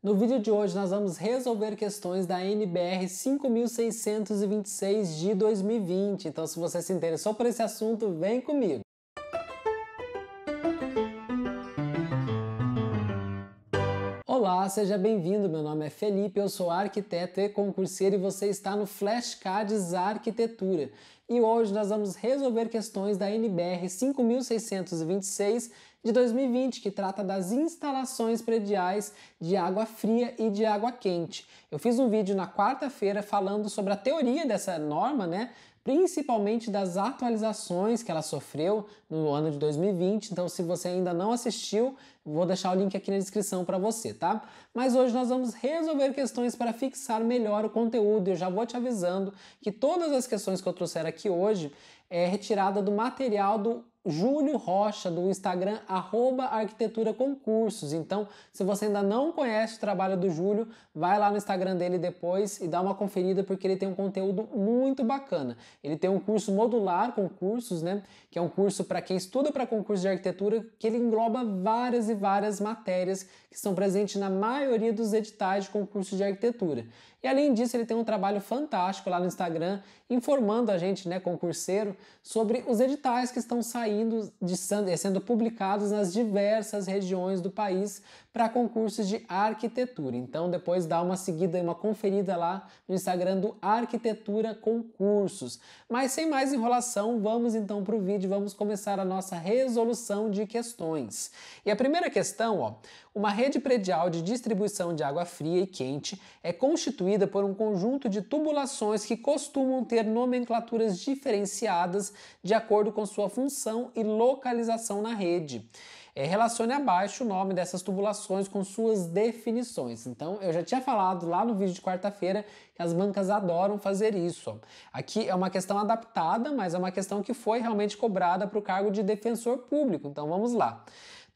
No vídeo de hoje nós vamos resolver questões da NBR 5626 de 2020. Então se você se interessou por esse assunto, vem comigo. Olá, seja bem-vindo. Meu nome é Felipe, eu sou arquiteto e concurseiro e você está no Flashcards Arquitetura. E hoje nós vamos resolver questões da NBR 5626 de 2020, que trata das instalações prediais de água fria e de água quente. Eu fiz um vídeo na quarta-feira falando sobre a teoria dessa norma, né? principalmente das atualizações que ela sofreu no ano de 2020. Então, se você ainda não assistiu, vou deixar o link aqui na descrição para você, tá? Mas hoje nós vamos resolver questões para fixar melhor o conteúdo. Eu já vou te avisando que todas as questões que eu trouxer aqui hoje é retirada do material do Júlio Rocha do Instagram arroba arquitetura concursos. Então, se você ainda não conhece o trabalho do Júlio, vai lá no Instagram dele depois e dá uma conferida porque ele tem um conteúdo muito bacana. Ele tem um curso modular concursos, né, que é um curso para quem estuda para concurso de arquitetura, que ele engloba várias e várias matérias que são presentes na maioria dos editais de concurso de arquitetura. E além disso, ele tem um trabalho fantástico lá no Instagram informando a gente, né, concurseiro, sobre os editais que estão saindo saindo de, eh, sendo publicados nas diversas regiões do país para concursos de arquitetura. Então depois dá uma seguida, e uma conferida lá no Instagram do Arquitetura Concursos. Mas sem mais enrolação, vamos então para o vídeo, vamos começar a nossa resolução de questões. E a primeira questão, ó, uma rede predial de distribuição de água fria e quente é constituída por um conjunto de tubulações que costumam ter nomenclaturas diferenciadas de acordo com sua função posição e localização na rede. É, relacione abaixo o nome dessas tubulações com suas definições. Então, eu já tinha falado lá no vídeo de quarta-feira que as bancas adoram fazer isso. Aqui é uma questão adaptada, mas é uma questão que foi realmente cobrada para o cargo de defensor público. Então, vamos lá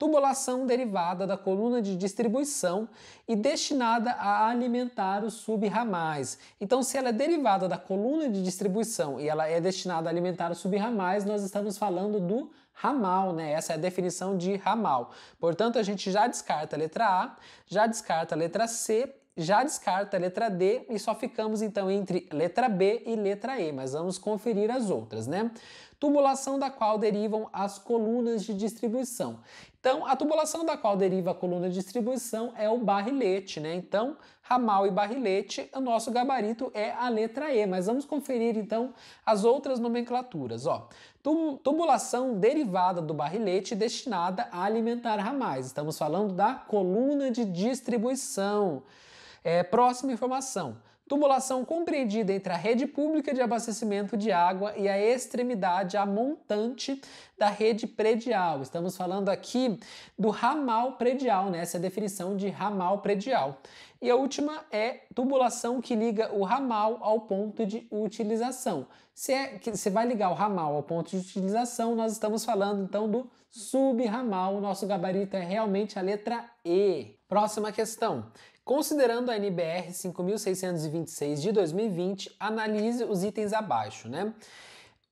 tubulação derivada da coluna de distribuição e destinada a alimentar os subramais. Então, se ela é derivada da coluna de distribuição e ela é destinada a alimentar os subramais, nós estamos falando do ramal, né? Essa é a definição de ramal. Portanto, a gente já descarta a letra A, já descarta a letra C já descarta a letra D e só ficamos então entre letra B e letra E, mas vamos conferir as outras, né? Tubulação da qual derivam as colunas de distribuição. Então, a tubulação da qual deriva a coluna de distribuição é o barrilete, né? Então, ramal e barrilete, o nosso gabarito é a letra E, mas vamos conferir então as outras nomenclaturas, ó. Tubulação derivada do barrilete destinada a alimentar ramais. Estamos falando da coluna de distribuição. É, próxima informação. Tubulação compreendida entre a rede pública de abastecimento de água e a extremidade a montante da rede predial. Estamos falando aqui do ramal predial, né? Essa é a definição de ramal predial. E a última é tubulação que liga o ramal ao ponto de utilização. Se, é, vai ligar o ramal ao ponto de utilização, nós estamos falando então do subramal. Nosso gabarito é realmente a letra E. Próxima questão. Considerando a NBR 5626 de 2020, analise os itens abaixo, né?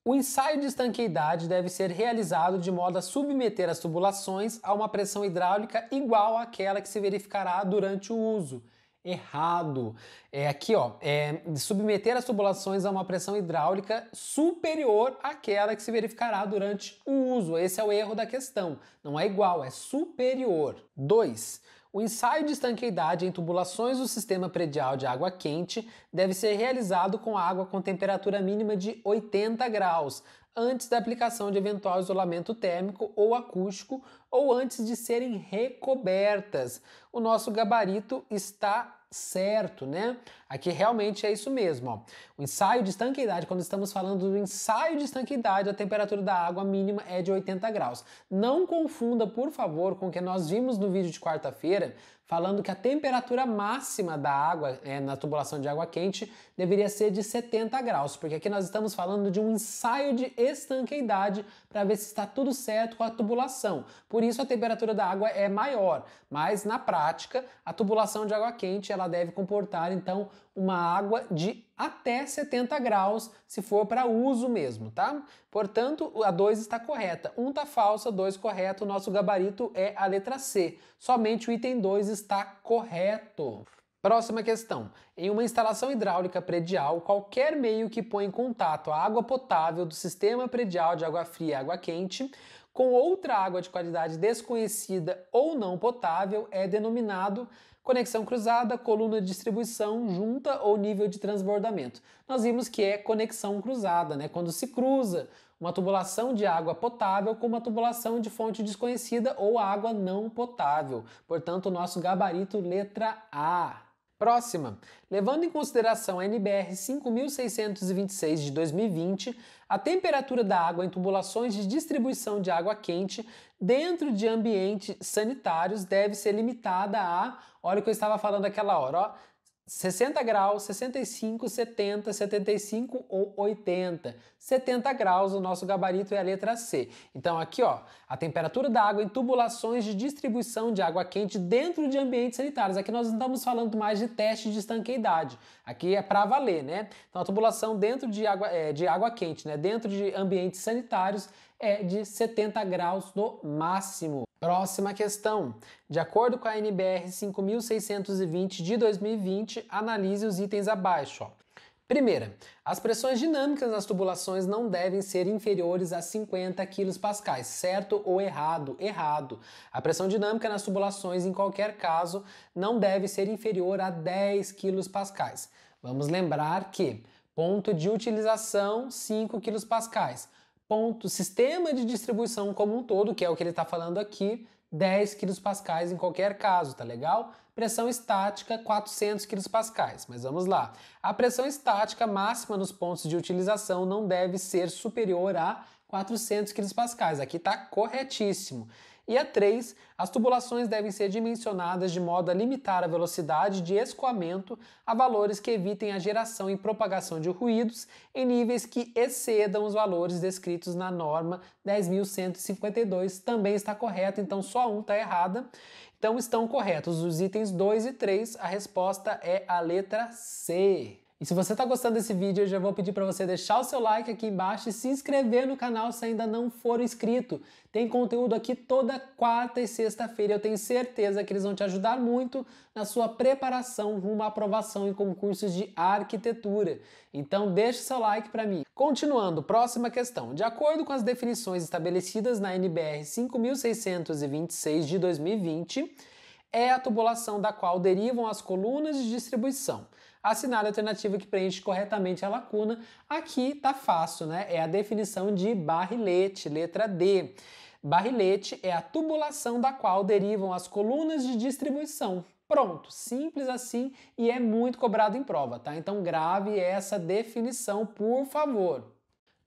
O ensaio de estanqueidade deve ser realizado de modo a submeter as tubulações a uma pressão hidráulica igual àquela que se verificará durante o uso. Errado. É aqui, ó, é submeter as tubulações a uma pressão hidráulica superior àquela que se verificará durante o uso. Esse é o erro da questão. Não é igual, é superior. 2. O ensaio de estanqueidade em tubulações do sistema predial de água quente deve ser realizado com água com temperatura mínima de 80 graus, antes da aplicação de eventual isolamento térmico ou acústico ou antes de serem recobertas. O nosso gabarito está certo, né? Aqui realmente é isso mesmo. Ó. O ensaio de estanqueidade, quando estamos falando do ensaio de estanqueidade, a temperatura da água mínima é de 80 graus. Não confunda, por favor, com o que nós vimos no vídeo de quarta-feira, falando que a temperatura máxima da água é, na tubulação de água quente deveria ser de 70 graus, porque aqui nós estamos falando de um ensaio de estanqueidade para ver se está tudo certo com a tubulação. Por isso a temperatura da água é maior, mas na prática a tubulação de água quente ela deve comportar então uma água de até 70 graus, se for para uso mesmo, tá? Portanto, a 2 está correta. 1 um está falsa, 2 correto. O nosso gabarito é a letra C. Somente o item 2 está correto. Próxima questão. Em uma instalação hidráulica predial, qualquer meio que põe em contato a água potável do sistema predial de água fria e água quente com outra água de qualidade desconhecida ou não potável é denominado Conexão cruzada, coluna de distribuição, junta ou nível de transbordamento. Nós vimos que é conexão cruzada, né? quando se cruza uma tubulação de água potável com uma tubulação de fonte desconhecida ou água não potável. Portanto, o nosso gabarito letra A. Próxima. Levando em consideração a NBR 5626 de 2020, a temperatura da água em tubulações de distribuição de água quente dentro de ambientes sanitários deve ser limitada a, olha o que eu estava falando aquela hora, ó, 60 graus, 65, 70, 75 ou 80. 70 graus, o nosso gabarito é a letra C. Então aqui, ó, a temperatura da água em tubulações de distribuição de água quente dentro de ambientes sanitários. Aqui nós não estamos falando mais de teste de estanqueidade. Aqui é para valer, né? Então a tubulação dentro de água, é, de água quente, né, dentro de ambientes sanitários é de 70 graus no máximo. Próxima questão. De acordo com a NBR 5620 de 2020, analise os itens abaixo. Primeira, as pressões dinâmicas nas tubulações não devem ser inferiores a 50 kPa, certo ou errado? Errado. A pressão dinâmica nas tubulações, em qualquer caso, não deve ser inferior a 10 kPa. Vamos lembrar que ponto de utilização 5 kPa, ponto, sistema de distribuição como um todo, que é o que ele está falando aqui, 10 kPa em qualquer caso, tá legal? Pressão estática, 400 kPa, mas vamos lá. A pressão estática máxima nos pontos de utilização não deve ser superior a 400 kPa, aqui está corretíssimo. E a 3, as tubulações devem ser dimensionadas de modo a limitar a velocidade de escoamento a valores que evitem a geração e propagação de ruídos em níveis que excedam os valores descritos na norma 10.152. Também está correto, então só um está errada. Então estão corretos os itens 2 e 3. A resposta é a letra C. E se você está gostando desse vídeo, eu já vou pedir para você deixar o seu like aqui embaixo e se inscrever no canal se ainda não for inscrito. Tem conteúdo aqui toda quarta e sexta-feira. Eu tenho certeza que eles vão te ajudar muito na sua preparação rumo à aprovação em concursos de arquitetura. Então deixe seu like para mim. Continuando, próxima questão. De acordo com as definições estabelecidas na NBR 5626 de 2020, é a tubulação da qual derivam as colunas de distribuição. Assinale a alternativa que preenche corretamente a lacuna. Aqui tá fácil, né? É a definição de barrilete, letra D. Barrilete é a tubulação da qual derivam as colunas de distribuição. Pronto, simples assim e é muito cobrado em prova, tá? Então grave essa definição, por favor.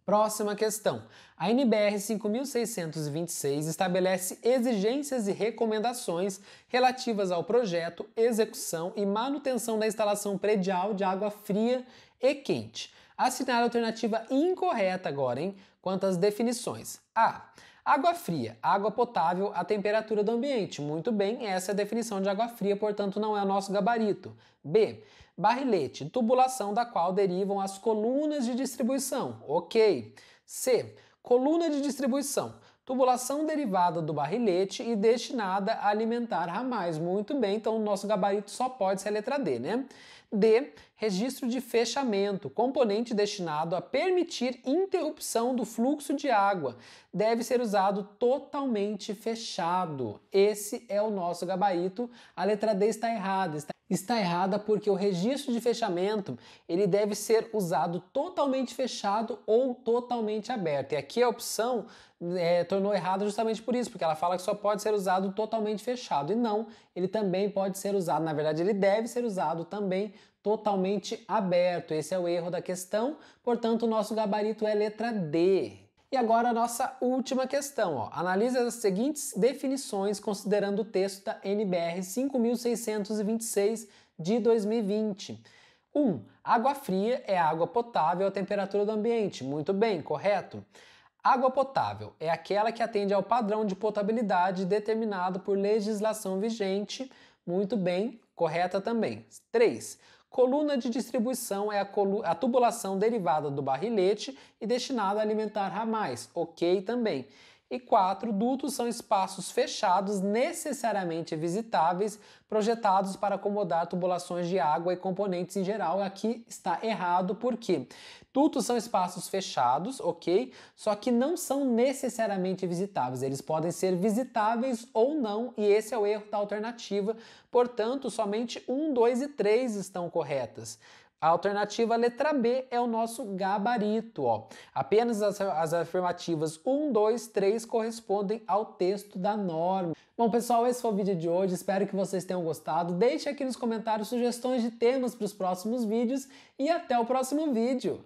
Próxima questão. A NBR 5626 estabelece exigências e recomendações relativas ao projeto, execução e manutenção da instalação predial de água fria e quente. Assinar a alternativa incorreta agora, hein? Quanto às definições. A. Água fria, água potável à temperatura do ambiente. Muito bem, essa é a definição de água fria, portanto não é o nosso gabarito. B. Barrilete, tubulação da qual derivam as colunas de distribuição. Ok. C. Coluna de distribuição. Tubulação derivada do barrilete e destinada a alimentar ramais. Muito bem, então o nosso gabarito só pode ser a letra D, né? D. Registro de fechamento, componente destinado a permitir interrupção do fluxo de água, deve ser usado totalmente fechado. Esse é o nosso gabarito. A letra D está errada. Está, está errada porque o registro de fechamento ele deve ser usado totalmente fechado ou totalmente aberto. E aqui a opção é, tornou errada justamente por isso, porque ela fala que só pode ser usado totalmente fechado. E não, ele também pode ser usado. Na verdade, ele deve ser usado também totalmente aberto. Esse é o erro da questão, portanto, o nosso gabarito é letra D. E agora a nossa última questão. Ó. Analise as seguintes definições considerando o texto da NBR 5626 de 2020. 1. Um, água fria é água potável à temperatura do ambiente. Muito bem, correto? Água potável é aquela que atende ao padrão de potabilidade determinado por legislação vigente. Muito bem correta também. 3. Coluna de distribuição é a, a, tubulação derivada do barrilete e destinada a alimentar ramais, ok também. E quatro, dutos são espaços fechados necessariamente visitáveis, projetados para acomodar tubulações de água e componentes em geral. Aqui está errado, porque dutos são espaços fechados, ok? Só que não são necessariamente visitáveis. Eles podem ser visitáveis ou não, e esse é o erro da alternativa. Portanto, somente um, dois e três estão corretas. A alternativa letra B é o nosso gabarito. Ó. Apenas as, as afirmativas 1, 2, 3 correspondem ao texto da norma. Bom, pessoal, esse foi o vídeo de hoje. Espero que vocês tenham gostado. Deixe aqui nos comentários sugestões de temas para os próximos vídeos e até o próximo vídeo.